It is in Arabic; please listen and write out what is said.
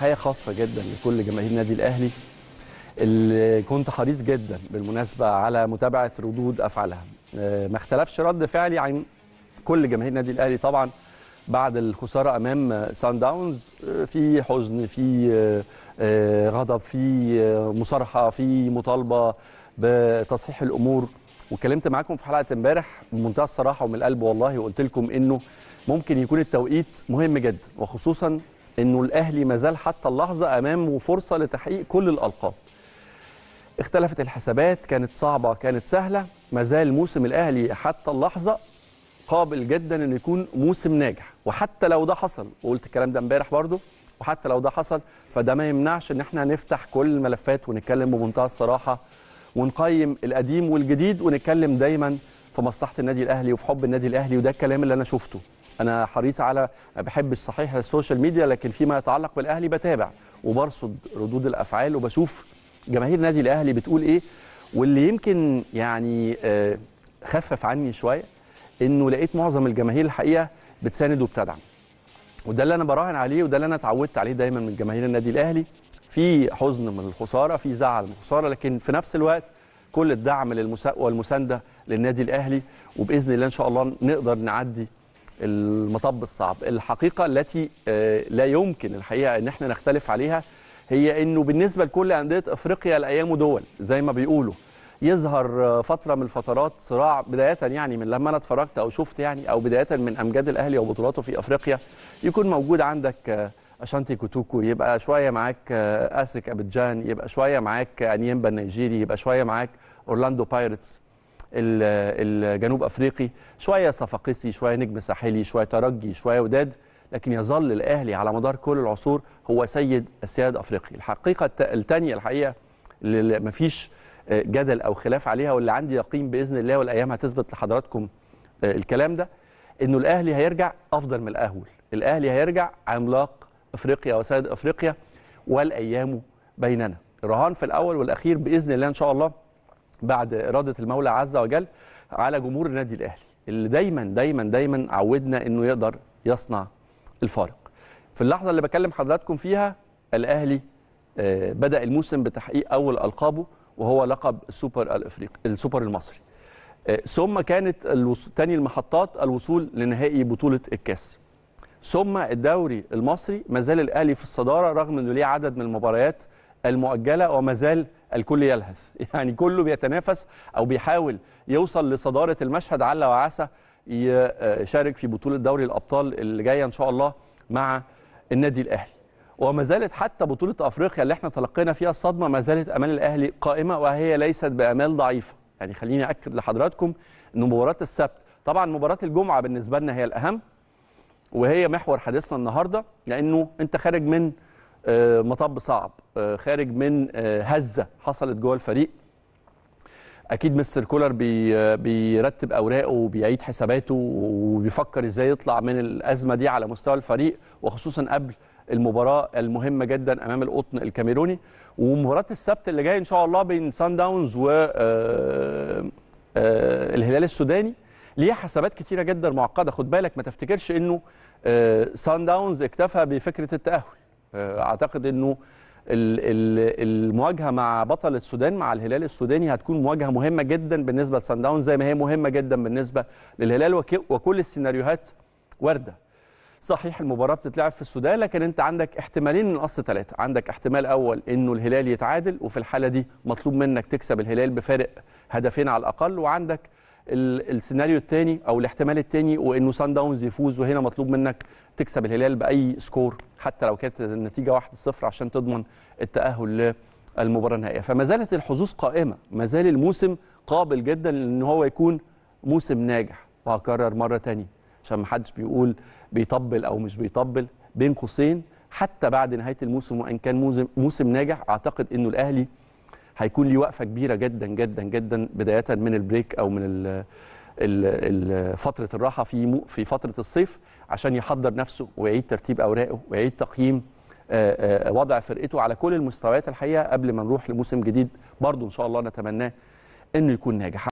حياه خاصه جدا لكل جماهير النادي الاهلي اللي كنت حريص جدا بالمناسبه على متابعه ردود افعالها آه، ما اختلفش رد فعلي عن كل جماهير النادي الاهلي طبعا بعد الخساره امام سان داونز آه، في حزن في آه، غضب في مصارحه في مطالبه بتصحيح الامور واتكلمت معاكم في حلقه امبارح بمنتهى الصراحه ومن القلب والله وقلت لكم انه ممكن يكون التوقيت مهم جدا وخصوصا انه الاهلي ما زال حتى اللحظه امامه فرصه لتحقيق كل الالقاب اختلفت الحسابات كانت صعبه كانت سهله ما زال موسم الاهلي حتى اللحظه قابل جدا انه يكون موسم ناجح وحتى لو ده حصل وقلت الكلام ده امبارح برضه وحتى لو ده حصل فده ما يمنعش ان احنا نفتح كل الملفات ونتكلم بمنتهى الصراحه ونقيم القديم والجديد ونتكلم دايما في مصلحه النادي الاهلي وفي حب النادي الاهلي وده الكلام اللي انا شفته انا حريص على بحب بحبش صحيح السوشيال ميديا لكن فيما يتعلق بالاهلي بتابع وبرصد ردود الافعال وبشوف جماهير نادي الاهلي بتقول ايه واللي يمكن يعني آه، خفف عني شويه انه لقيت معظم الجماهير الحقيقه بتساند وبتدعم وده اللي انا براهن عليه وده اللي انا اتعودت عليه دايما من جماهير النادي الاهلي في حزن من الخساره في زعل من الخساره لكن في نفس الوقت كل الدعم والمسانده للنادي الاهلي وباذن الله ان شاء الله نقدر نعدي المطب الصعب الحقيقة التي آه، لا يمكن الحقيقة أن احنا نختلف عليها هي أنه بالنسبة لكل أندية أفريقيا الأيام دول زي ما بيقولوا يظهر آه، فترة من الفترات صراع بداية يعني من لما أنا اتفرجت أو شفت يعني أو بداية من أمجاد الأهلي وبطولاته في أفريقيا يكون موجود عندك آه، أشانتي كوتوكو يبقى شوية معاك أسك أبيجان يبقى شوية معاك أنيمبا النيجيري يبقى شوية معاك أورلاندو بايرتس الجنوب افريقي شويه صفاقسي شويه نجم ساحلي شويه ترجي شويه وداد لكن يظل الاهلي على مدار كل العصور هو سيد السياد افريقي الحقيقه الثانيه الحقيقه اللي مفيش آه، جدل او خلاف عليها واللي عندي يقين باذن الله والايام هتثبت لحضراتكم آه، الكلام ده انه الاهلي هيرجع افضل من الاول الاهلي هيرجع عملاق افريقيا وسيد افريقيا والايام بيننا الرهان في الاول والاخير باذن الله ان شاء الله بعد إرادة المولى عز وجل على جمهور النادي الأهلي اللي دايما دايما دايما عودنا إنه يقدر يصنع الفارق في اللحظة اللي بكلم حضراتكم فيها الأهلي آه، بدأ الموسم بتحقيق أول ألقابه وهو لقب السوبر الافريقي السوبر المصري آه، ثم كانت الوص... تاني المحطات الوصول لنهائي بطوله الكاس ثم الدوري المصري ما زال الاهلي في الصداره رغم انه ليه عدد من المباريات المؤجله وما زال الكل يلهث يعني كله بيتنافس أو بيحاول يوصل لصدارة المشهد على وعسى يشارك في بطولة دوري الأبطال اللي جاية إن شاء الله مع النادي الأهلي وما زالت حتى بطولة أفريقيا اللي احنا تلقينا فيها الصدمة ما زالت أمال الأهلي قائمة وهي ليست بأمال ضعيفة يعني خليني أكد لحضراتكم أن مباراة السبت طبعا مباراة الجمعة بالنسبة لنا هي الأهم وهي محور حديثنا النهاردة لأنه أنت خارج من آه، مطب صعب آه، خارج من آه، هزه حصلت جوه الفريق اكيد مستر كولر بيرتب اوراقه وبيعيد حساباته وبيفكر ازاي يطلع من الازمه دي على مستوى الفريق وخصوصا قبل المباراه المهمه جدا امام القطن الكاميروني ومباراه السبت اللي جاي ان شاء الله بين سان داونز و الهلال السوداني ليها حسابات كتيره جدا معقده خد بالك ما تفتكرش انه سان داونز اكتفى بفكره التاهل آه، اعتقد انه المواجهه مع بطل السودان مع الهلال السوداني هتكون مواجهه مهمه جدا بالنسبه لسان داونز زي ما هي مهمه جدا بالنسبه للهلال وكل السيناريوهات وارده صحيح المباراه بتتلعب في السودان لكن انت عندك احتمالين من اصل ثلاثه عندك احتمال اول انه الهلال يتعادل وفي الحاله دي مطلوب منك تكسب الهلال بفارق هدفين على الاقل وعندك السيناريو الثاني او الاحتمال الثاني وانه سان داونز يفوز وهنا مطلوب منك تكسب الهلال باي سكور حتى لو كانت النتيجه 1-0 عشان تضمن التاهل للمباراه النهائيه فما زالت الحظوظ قائمه ما زال الموسم قابل جدا ان هو يكون موسم ناجح وهكرر مره ثانيه عشان ما حدش بيقول بيطبل او مش بيطبل بين قوسين حتى بعد نهايه الموسم وان كان موسم ناجح اعتقد انه الاهلي هيكون ليه وقفه كبيره جدا جدا جدا بدايه من البريك او من ال ال ال فتره الراحه في في فتره الصيف عشان يحضر نفسه ويعيد ترتيب اوراقه ويعيد تقييم وضع فرقته على كل المستويات الحقيقه قبل ما نروح لموسم جديد برضه ان شاء الله نتمناه انه يكون ناجح